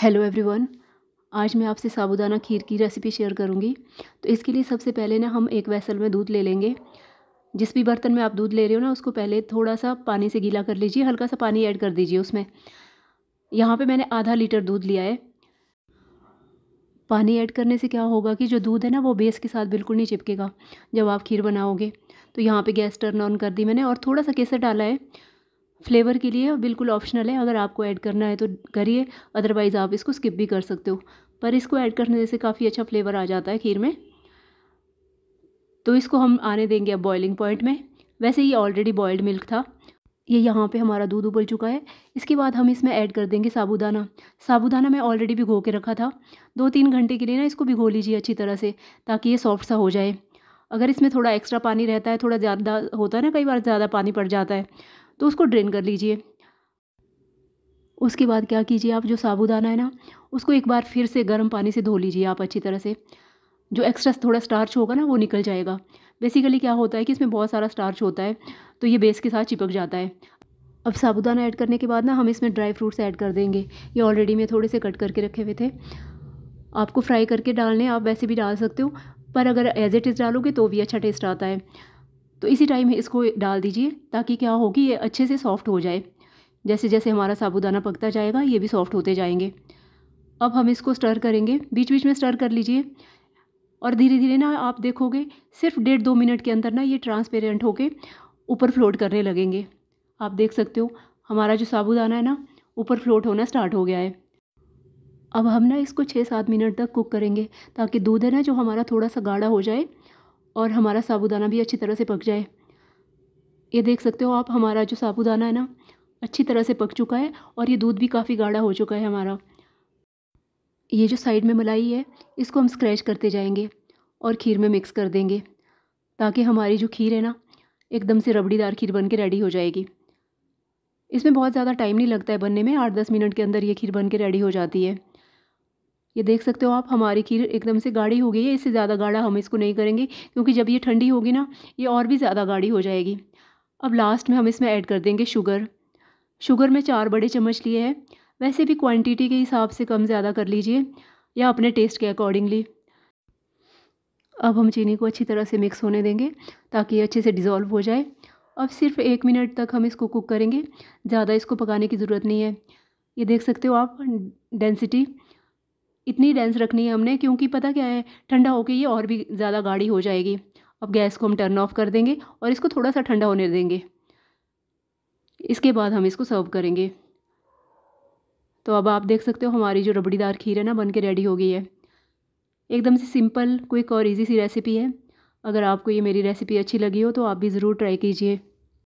hello everyone आज मैं आपसे साबुदाना खीर की रेसिपी शेयर करूंगी तो इसके लिए सबसे पहले ना हम एक वैसल में दूध ले लेंगे जिस भी बर्तन में आप दूध ले रहे हो ना उसको पहले थोड़ा सा पानी से गीला कर लीजिए हल्का सा पानी ऐड कर दीजिए उसमें यहाँ पे मैंने आधा लीटर दूध लिया है पानी ऐड करने से क्या होगा कि जो दूध है ना वो बेस के साथ बिल्कुल नहीं चिपकेगा जब आप खीर बनाओगे तो यहाँ पर गैस टर्न ऑन कर दी मैंने और थोड़ा सा केसर डाला है फ्लेवर के लिए बिल्कुल ऑप्शनल है अगर आपको ऐड करना है तो करिए अदरवाइज़ आप इसको स्किप भी कर सकते हो पर इसको ऐड करने से काफ़ी अच्छा फ्लेवर आ जाता है खीर में तो इसको हम आने देंगे अब बॉयलिंग पॉइंट में वैसे ये ऑलरेडी बॉयल्ड मिल्क था ये यहाँ पे हमारा दूध उबल चुका है इसके बाद हम इसमें ऐड कर देंगे साबूदाना साबूदाना मैं ऑलरेडी भिगो के रखा था दो तीन घंटे के लिए ना इसको भिगो लीजिए अच्छी तरह से ताकि ये सॉफ्ट सा हो जाए अगर इसमें थोड़ा एक्स्ट्रा पानी रहता है थोड़ा ज़्यादा होता है ना कई बार ज़्यादा पानी पड़ जाता है तो उसको ड्रेन कर लीजिए उसके बाद क्या कीजिए आप जो साबुदाना है ना उसको एक बार फिर से गर्म पानी से धो लीजिए आप अच्छी तरह से जो एक्स्ट्रा थोड़ा स्टार्च होगा ना वो निकल जाएगा बेसिकली क्या होता है कि इसमें बहुत सारा स्टार्च होता है तो ये बेस के साथ चिपक जाता है अब साबुदाना ऐड करने के बाद ना हम इसमें ड्राई फ्रूट्स ऐड कर देंगे ये ऑलरेडी मैं थोड़े से कट करके रखे हुए थे आपको फ्राई करके डालने आप वैसे भी डाल सकते हो पर अगर एज इट इज़ डालोगे तो भी अच्छा टेस्ट आता है तो इसी टाइम इसको डाल दीजिए ताकि क्या होगी ये अच्छे से सॉफ़्ट हो जाए जैसे जैसे हमारा साबुदाना पकता जाएगा ये भी सॉफ़्ट होते जाएंगे अब हम इसको स्टर करेंगे बीच बीच में स्टर कर लीजिए और धीरे धीरे ना आप देखोगे सिर्फ डेढ़ दो मिनट के अंदर ना ये ट्रांसपेरेंट होके ऊपर फ्लोट करने लगेंगे आप देख सकते हो हमारा जो साबुदाना है ना ऊपर फ्लोट होना स्टार्ट हो गया है अब हम ना इसको छः सात मिनट तक कुक करेंगे ताकि दूध है ना जो हमारा थोड़ा सा गाढ़ा हो जाए और हमारा साबूदाना भी अच्छी तरह से पक जाए ये देख सकते हो आप हमारा जो साबूदाना है ना अच्छी तरह से पक चुका है और ये दूध भी काफ़ी गाढ़ा हो चुका है हमारा ये जो साइड में मलाई है इसको हम स्क्रैच करते जाएंगे और खीर में मिक्स कर देंगे ताकि हमारी जो खीर है ना एकदम से रबड़ीदार खीर बन के रेडी हो जाएगी इसमें बहुत ज़्यादा टाइम नहीं लगता है बनने में आठ दस मिनट के अंदर ये खीर बन के रेडी हो जाती है ये देख सकते हो आप हमारी खीर एकदम से गाढ़ी हो गई है इससे ज़्यादा गाढ़ा हम इसको नहीं करेंगे क्योंकि जब ये ठंडी होगी ना ये और भी ज़्यादा गाढ़ी हो जाएगी अब लास्ट में हम इसमें ऐड कर देंगे शुगर शुगर में चार बड़े चम्मच लिए हैं वैसे भी क्वांटिटी के हिसाब से कम ज़्यादा कर लीजिए या अपने टेस्ट के अकॉर्डिंगली अब हम चीनी को अच्छी तरह से मिक्स होने देंगे ताकि ये अच्छे से डिज़ोल्व हो जाए अब सिर्फ एक मिनट तक हम इसको कुक करेंगे ज़्यादा इसको पकाने की ज़रूरत नहीं है ये देख सकते हो आप डेंसिटी इतनी डेंस रखनी है हमने क्योंकि पता क्या है ठंडा होके ये और भी ज़्यादा गाढ़ी हो जाएगी अब गैस को हम टर्न ऑफ कर देंगे और इसको थोड़ा सा ठंडा होने देंगे इसके बाद हम इसको सर्व करेंगे तो अब आप देख सकते हो हमारी जो रबड़ीदार खीर है ना बन के रेडी हो गई है एकदम से सिंपल क्विक और इजी सी रेसिपी है अगर आपको ये मेरी रेसिपी अच्छी लगी हो तो आप भी ज़रूर ट्राई कीजिए